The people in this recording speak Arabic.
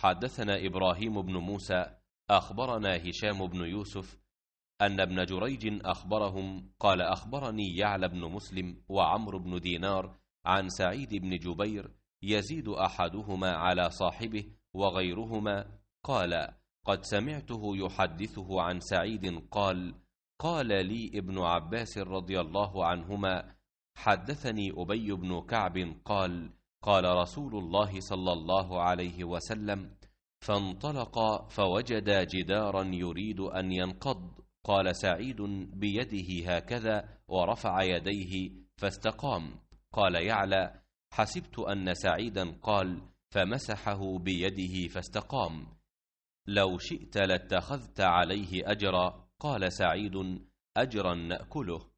حدثنا إبراهيم بن موسى أخبرنا هشام بن يوسف أن ابن جريج أخبرهم قال أخبرني يعلى بن مسلم وعمر بن دينار عن سعيد بن جبير يزيد أحدهما على صاحبه وغيرهما قال قد سمعته يحدثه عن سعيد قال قال لي ابن عباس رضي الله عنهما حدثني أبي بن كعب قال قال رسول الله صلى الله عليه وسلم فانطلق فوجد جدارا يريد أن ينقض قال سعيد بيده هكذا ورفع يديه فاستقام قال يعلى حسبت أن سعيدا قال فمسحه بيده فاستقام لو شئت لاتخذت عليه أجرا قال سعيد أجرا نأكله